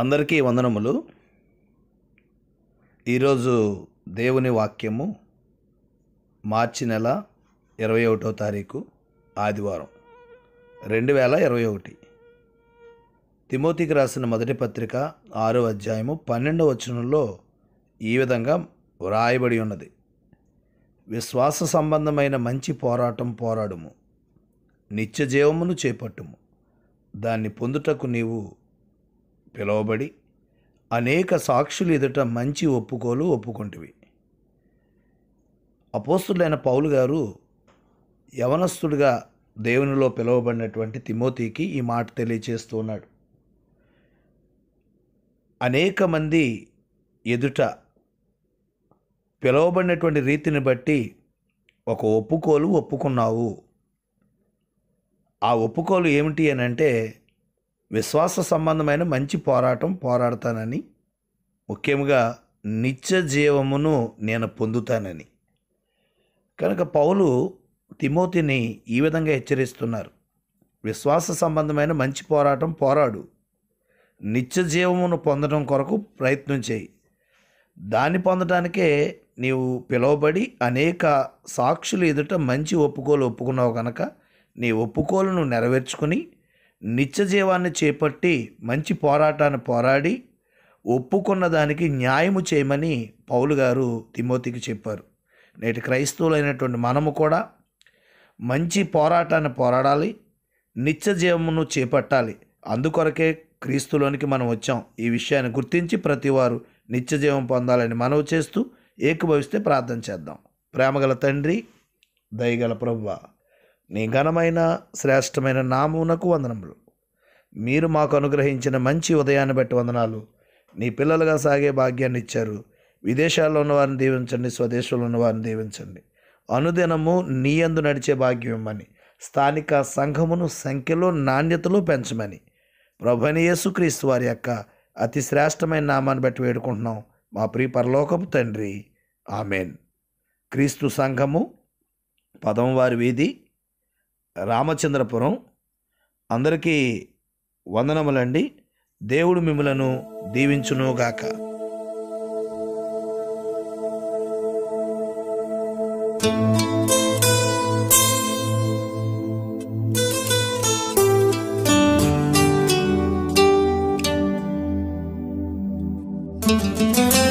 అందరికీ వందనములు ఈరోజు దేవుని వాక్యము మార్చి నెల ఇరవై ఒకటో తారీఖు ఆదివారం రెండు వేల ఇరవై ఒకటి తిమోతికి రాసిన మొదటి పత్రిక ఆరో అధ్యాయము పన్నెండవ వచనంలో ఈ విధంగా వ్రాయబడి ఉన్నది విశ్వాస సంబంధమైన మంచి పోరాటం పోరాడుము నిత్య జీవమును చేపట్టుము దాన్ని పొందుటకు నీవు పిలువబడి అనేక సాక్షులు ఎదుట మంచి ఒప్పుకోలు ఒప్పుకుంటివి అపోస్తుడైన పౌలు గారు యవనస్తుడిగా దేవునిలో పిలువబడినటువంటి తిమోతికి ఈ మాట తెలియచేస్తూ ఉన్నాడు అనేక మంది ఎదుట పిలువబడినటువంటి రీతిని బట్టి ఒక ఒప్పుకోలు ఒప్పుకున్నావు ఆ ఒప్పుకోలు ఏమిటి అని అంటే విశ్వాస సంబంధమైన మంచి పోరాటం పోరాడతానని ముఖ్యంగా నిత్య జీవమును నేను పొందుతానని కనుక పౌలు తిమోతిని ఈ విధంగా హెచ్చరిస్తున్నారు విశ్వాస సంబంధమైన మంచి పోరాటం పోరాడు నిత్య జీవమును పొందడం కొరకు ప్రయత్నం చేయి దాన్ని పొందడానికే నీవు పిలువబడి అనేక సాక్షులు ఎదుట మంచి ఒప్పుకోలు ఒప్పుకున్నావు కనుక నీ ఒప్పుకోలను నెరవేర్చుకుని నిత్య జీవాన్ని చేపట్టి మంచి పోరాటాన్ని పోరాడి ఒప్పుకున్న దానికి న్యాయము చేయమని పౌలు గారు తిమోతికి చెప్పారు నేటి క్రైస్తవులైనటువంటి మనము కూడా మంచి పోరాటాన్ని పోరాడాలి నిత్య జీవమును చేపట్టాలి అందుకొరకే క్రీస్తులోనికి మనం వచ్చాం ఈ విషయాన్ని గుర్తించి ప్రతివారు నిత్య జీవం పొందాలని మనవి చేస్తూ ఏకభవిస్తే ప్రార్థన చేద్దాం ప్రేమగల తండ్రి దయగల ప్రభువా నీ ఘనమైన శ్రేష్టమైన నామునకు వందనములు మీరు మాకు అనుగ్రహించిన మంచి ఉదయాన్ని బట్టి వందనాలు నీ పిల్లలుగా సాగే భాగ్యాన్ని ఇచ్చారు విదేశాల్లో ఉన్న వారిని దీవించండి స్వదేశంలో ఉన్న వారిని దీవించండి అనుదినము నీయందు నడిచే భాగ్యం ఇవ్వమని స్థానిక సంఘమును సంఖ్యలో నాణ్యతలో పెంచమని ప్రభుని క్రీస్తు వారి యొక్క అతి శ్రేష్టమైన నామాన్ని బట్టి వేడుకుంటున్నాం మా ప్రియ పరలోకపు తండ్రి ఆమెన్ క్రీస్తు సంఘము పదం వారి వీధి రామచంద్రపురం అందరికీ వందనములండి దేవుడు మిమ్మలను దీవించునుగాక thank you